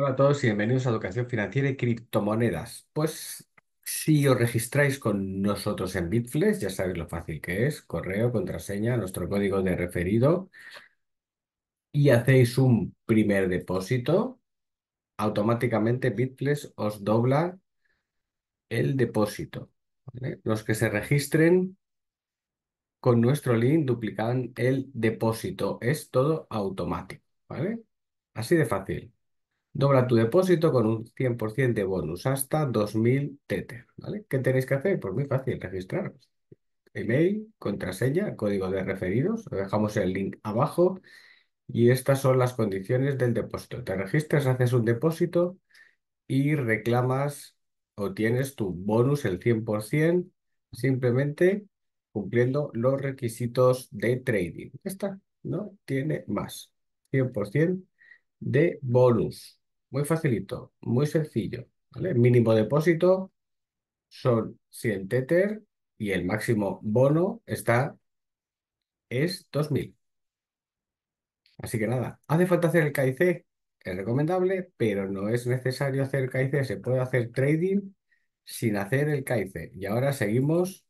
Hola a todos y bienvenidos a Educación Financiera y Criptomonedas. Pues si os registráis con nosotros en Bitflex, ya sabéis lo fácil que es, correo, contraseña, nuestro código de referido y hacéis un primer depósito, automáticamente Bitflex os dobla el depósito. Los que se registren con nuestro link duplican el depósito, es todo automático, ¿vale? Así de fácil. Dobla tu depósito con un 100% de bonus hasta 2000 TT. ¿vale? ¿Qué tenéis que hacer? Pues muy fácil, registraros. Email, contraseña, código de referidos. dejamos el link abajo. Y estas son las condiciones del depósito. Te registras, haces un depósito y reclamas o tienes tu bonus el 100% simplemente cumpliendo los requisitos de trading. Esta no tiene más. 100% de bonus. Muy facilito, muy sencillo, ¿vale? mínimo depósito son 100 Tether y el máximo bono está, es 2000. Así que nada, ¿hace falta hacer el KIC? Es recomendable, pero no es necesario hacer KIC. Se puede hacer trading sin hacer el KIC. Y ahora seguimos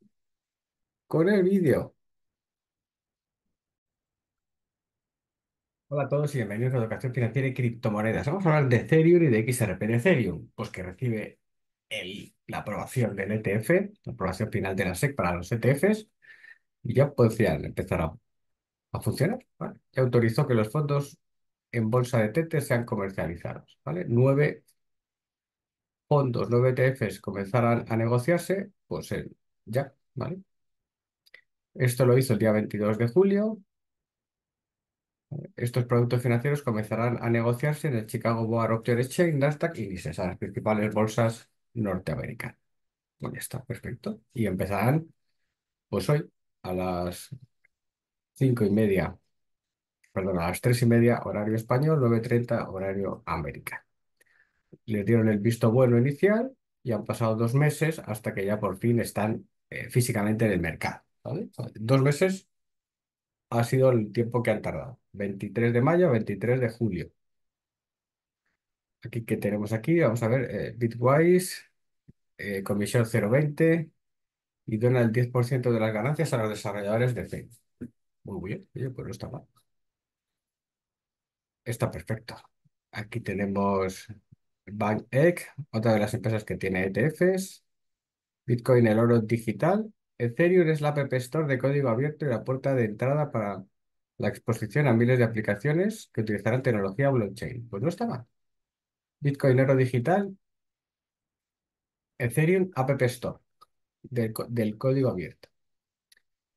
con el vídeo. Hola a todos y bienvenidos a Educación Financiera y Criptomonedas. Vamos a hablar de Ethereum y de XRP de Ethereum, pues que recibe la aprobación del ETF, la aprobación final de la SEC para los ETFs, y ya puede empezar a, funcionar. Ya autorizó que los fondos en bolsa de TETE sean comercializados. ¿vale? Nueve fondos, nueve ETFs comenzarán a negociarse, pues ya, ¿vale? Esto lo hizo el día 22 de julio, estos productos financieros comenzarán a negociarse en el Chicago Board of Trade Exchange, Nasdaq y Lises, las principales bolsas norteamericanas. Bueno, pues ya está, perfecto. Y empezarán, pues hoy, a las cinco y media, perdón, a las tres y media horario español, 9.30 horario América. Les dieron el visto bueno inicial y han pasado dos meses hasta que ya por fin están eh, físicamente en el mercado. Dos meses ha sido el tiempo que han tardado. 23 de mayo, 23 de julio. Aquí que tenemos aquí, vamos a ver, eh, Bitwise, eh, comisión 0,20 y dona el 10% de las ganancias a los desarrolladores de FED. Muy bien, oye, pues no está mal. Está perfecto. Aquí tenemos Egg, otra de las empresas que tiene ETFs, Bitcoin, el oro digital, Ethereum es la App Store de código abierto y la puerta de entrada para la exposición a miles de aplicaciones que utilizarán tecnología blockchain. Pues no estaba mal. Bitcoin Digital, Ethereum App Store, del, código abierto.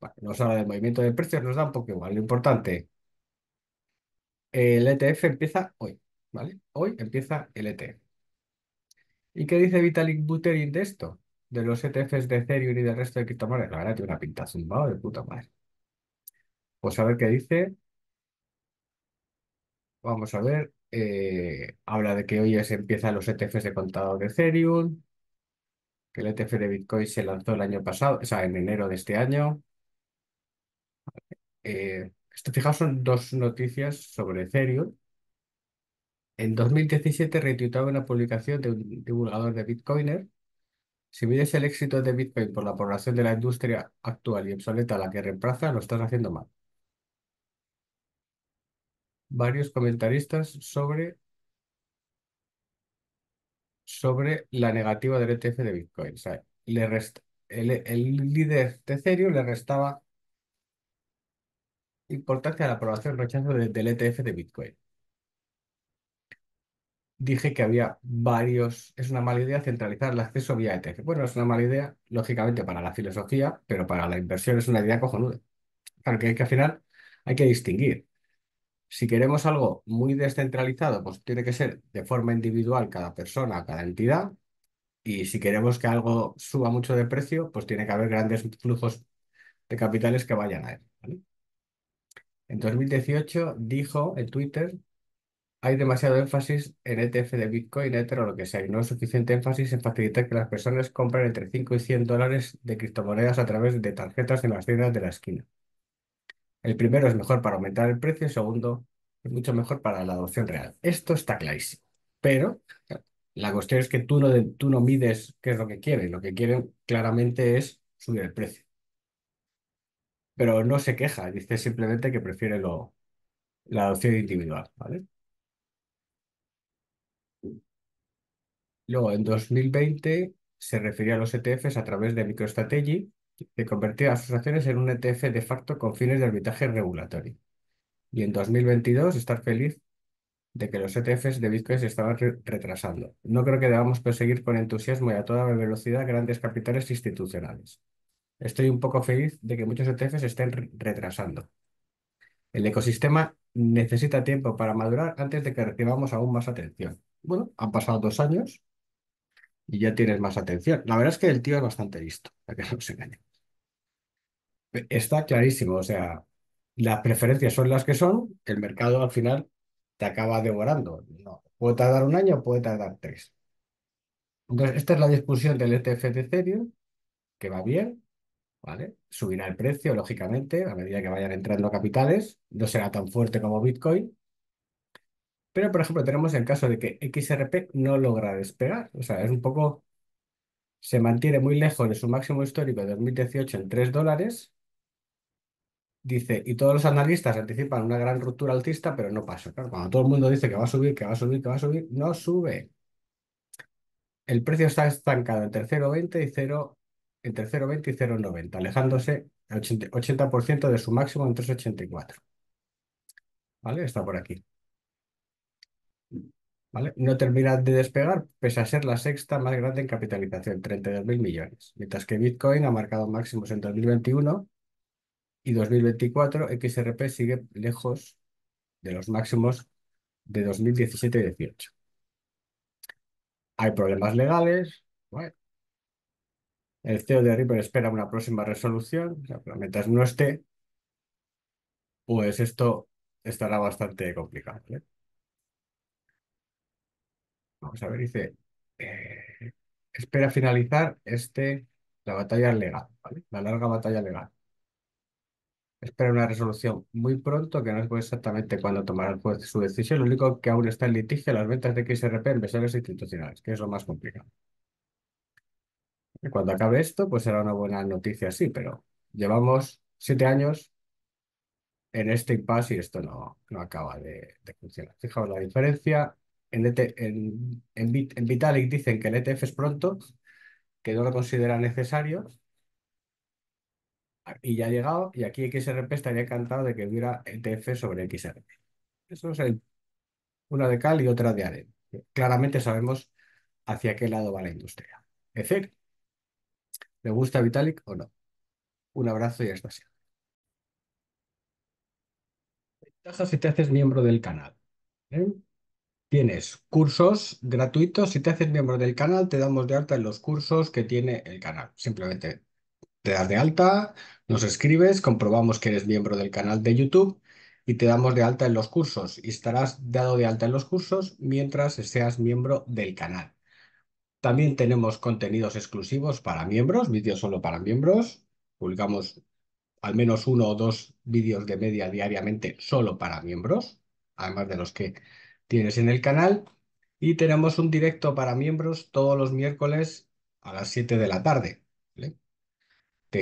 Bueno, nos habla del movimiento de precios, nos da un poco igual. Lo importante, el ETF empieza hoy, ¿vale? Hoy empieza el ETF. ¿Y qué dice Vitalik Buterin de esto? De los ETFs de Ethereum y del resto de criptomonedas. La verdad tiene una pinta zumbado de puta madre. Pues a ver qué dice. Vamos a ver. Eh, habla de que hoy ya se empiezan los ETFs de contado de Ethereum, que el ETF de Bitcoin se lanzó el año pasado, o sea, en enero de este año. Eh, fijaos, son dos noticias sobre Ethereum. En 2017 retuiteaba una publicación de un divulgador de Bitcoiner. Si mides el éxito de Bitcoin por la población de la industria actual y obsoleta a la que reemplaza, lo estás haciendo mal varios comentaristas sobre, sobre la negativa del ETF de Bitcoin. el, líder de le restaba importancia a la aprobación rechazo del ETF de Bitcoin. Dije que había varios, es una mala idea centralizar el acceso vía ETF. Bueno, es una mala idea, lógicamente, para la filosofía, pero para la inversión es una idea cojonuda. Claro que, que al final hay que distinguir si queremos algo muy descentralizado, pues tiene que ser de forma individual cada persona, cada entidad. Y si queremos que algo suba mucho de precio, pues tiene que haber grandes flujos de capitales que vayan a él. En 2018 dijo en Twitter, hay demasiado énfasis en ETF de Bitcoin, Ether o lo que sea, y no es suficiente énfasis en facilitar que las personas compren entre 5 y 100 dólares de criptomonedas a través de tarjetas en las tiendas de la esquina. El primero es mejor para aumentar el precio, el segundo es mucho mejor para la adopción real. Esto está clarísimo. Pero la cuestión es que tú no, tú no mides qué es lo que quieren. Lo que quieren claramente es subir el precio. Pero no se queja, dice simplemente que prefiere lo, la adopción individual. ¿vale? Luego, en 2020 se refirió a los ETFs a través de MicroStrategy que convertir a sus acciones en un ETF de facto con fines de arbitraje regulatorio. Y en 2022 estar feliz de que los ETFs de Bitcoin se estaban retrasando. No creo que debamos perseguir con entusiasmo y a toda velocidad grandes capitales institucionales. Estoy un poco feliz de que muchos ETFs estén retrasando. El ecosistema necesita tiempo para madurar antes de que recibamos aún más atención. Bueno, han pasado dos años y ya tienes más atención. La verdad es que el tío es bastante listo, para que no se engañe. Está clarísimo, o sea, las preferencias son las que son, el mercado al final te acaba devorando. puede tardar un año, puede tardar tres. Entonces, esta es la discusión del ETF de Ethereum, que va bien, ¿vale? Subirá el precio, lógicamente, a medida que vayan entrando capitales, no será tan fuerte como Bitcoin. Pero, por ejemplo, tenemos el caso de que XRP no logra despegar, o sea, es un poco, se mantiene muy lejos de su máximo histórico de 2018 en 3 dólares, Dice, y todos los analistas anticipan una gran ruptura alcista, pero no pasa. cuando todo el mundo dice que va a subir, que va a subir, que va a subir, no sube. El precio está estancado entre 0,20 y 0, entre 0,20 y 0,90, alejándose el 80 de su máximo en 3,84. ¿Vale? Está por aquí. ¿Vale? No termina de despegar, pese a ser la sexta más grande en capitalización, 32.000 millones, mientras que Bitcoin ha marcado máximos en 2021 y 2024 XRP sigue lejos de los máximos de 2017 y 2018. Hay problemas legales. Bueno. El CEO de Ripple espera una próxima resolución. mientras no esté, pues esto estará bastante complicado. ¿eh? Vamos a ver, dice, eh, espera finalizar este, la batalla legal, La larga batalla legal espera una resolución muy pronto, que no es exactamente cuándo tomará pues, su decisión. Lo único que aún está en litigio las ventas de XRP en inversores institucionales, que es lo más complicado. Y cuando acabe esto, pues será una buena noticia, sí, pero llevamos siete años en este impasse y esto no, no acaba de, funcionar. Fijaos la diferencia. En, e en, en Vitalik dicen que el ETF es pronto, que no lo considera necesario, y ya ha llegado, y aquí XRP estaría encantado de que hubiera ETF sobre XRP. Eso es una de cal y otra de AREN. Claramente sabemos hacia qué lado va la industria. Es decir, ¿le gusta Vitalik o no? Un abrazo y hasta siempre. Ventajas si te haces miembro del canal. ¿eh? Tienes cursos gratuitos. Si te haces miembro del canal, te damos de alta en los cursos que tiene el canal. Simplemente te das de alta, nos escribes, comprobamos que eres miembro del canal de YouTube y te damos de alta en los cursos y estarás dado de alta en los cursos mientras seas miembro del canal. También tenemos contenidos exclusivos para miembros, vídeos solo para miembros. Publicamos al menos uno o dos vídeos de media diariamente solo para miembros, además de los que tienes en el canal. Y tenemos un directo para miembros todos los miércoles a las 7 de la tarde. Te